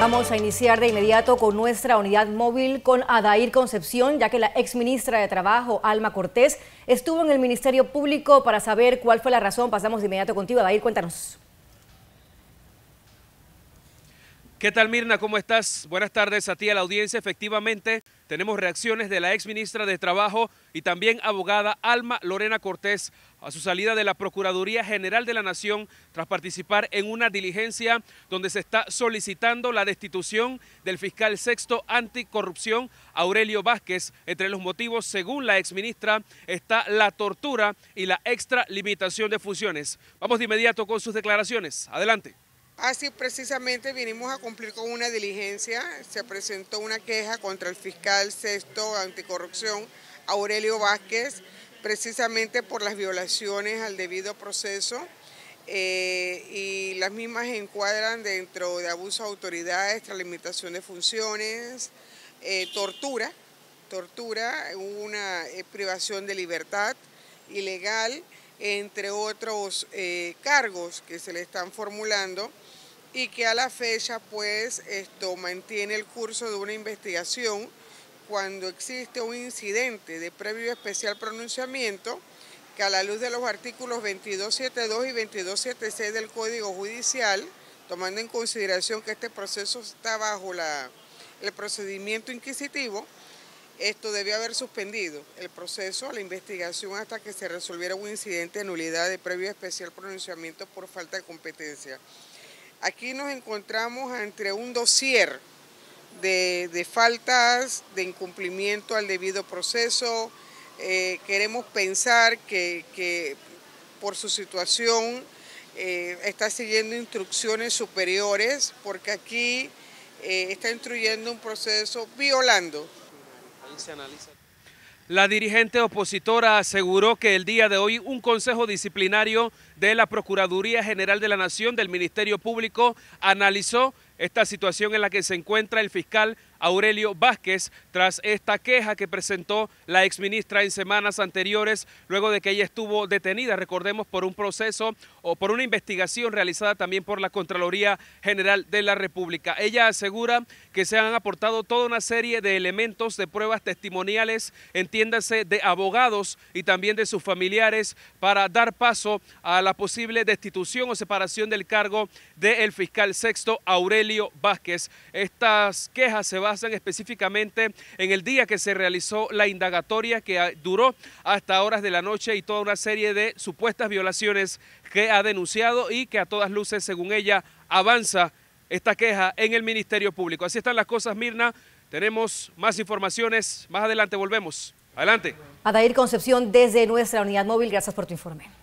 Vamos a iniciar de inmediato con nuestra unidad móvil con Adair Concepción, ya que la exministra de Trabajo, Alma Cortés, estuvo en el Ministerio Público para saber cuál fue la razón. Pasamos de inmediato contigo, Adair, cuéntanos. ¿Qué tal, Mirna? ¿Cómo estás? Buenas tardes a ti, a la audiencia. Efectivamente, tenemos reacciones de la ex ministra de Trabajo y también abogada Alma Lorena Cortés a su salida de la Procuraduría General de la Nación tras participar en una diligencia donde se está solicitando la destitución del fiscal sexto anticorrupción Aurelio Vázquez. Entre los motivos, según la exministra, está la tortura y la extralimitación de funciones. Vamos de inmediato con sus declaraciones. Adelante. Así precisamente vinimos a cumplir con una diligencia. Se presentó una queja contra el fiscal sexto anticorrupción, Aurelio Vázquez, precisamente por las violaciones al debido proceso. Eh, y las mismas encuadran dentro de abuso a autoridades, extralimitación de funciones, eh, tortura, tortura, una eh, privación de libertad ilegal entre otros eh, cargos que se le están formulando y que a la fecha pues esto mantiene el curso de una investigación cuando existe un incidente de previo especial pronunciamiento que a la luz de los artículos 2272 y 2276 del Código Judicial, tomando en consideración que este proceso está bajo el procedimiento inquisitivo, esto debió haber suspendido el proceso la investigación hasta que se resolviera un incidente de nulidad de previo especial pronunciamiento por falta de competencia. Aquí nos encontramos entre un dossier de, faltas, de incumplimiento al debido proceso. Eh, queremos pensar que, por su situación eh, está siguiendo instrucciones superiores, porque aquí eh, está instruyendo un proceso violando la dirigente opositora aseguró que el día de hoy un consejo disciplinario de la Procuraduría General de la Nación del Ministerio Público analizó esta situación en la que se encuentra el fiscal Aurelio Vázquez tras esta queja que presentó la exministra en semanas anteriores, luego de que ella estuvo detenida, recordemos, por un proceso o por una investigación realizada también por la Contraloría General de la República. Ella asegura que se han aportado toda una serie de elementos de pruebas testimoniales, entiéndase, de abogados y también de sus familiares para dar paso a la posible destitución o separación del cargo del fiscal sexto Aurelio Vázquez. Estas quejas se van basan específicamente en el día que se realizó la indagatoria que duró hasta horas de la noche y toda una serie de supuestas violaciones que ha denunciado y que a todas luces, según ella, avanza esta queja en el Ministerio Público. Así están las cosas, Mirna. Tenemos más informaciones. Más adelante volvemos. Adelante. Adair Concepción desde nuestra unidad móvil. Gracias por tu informe.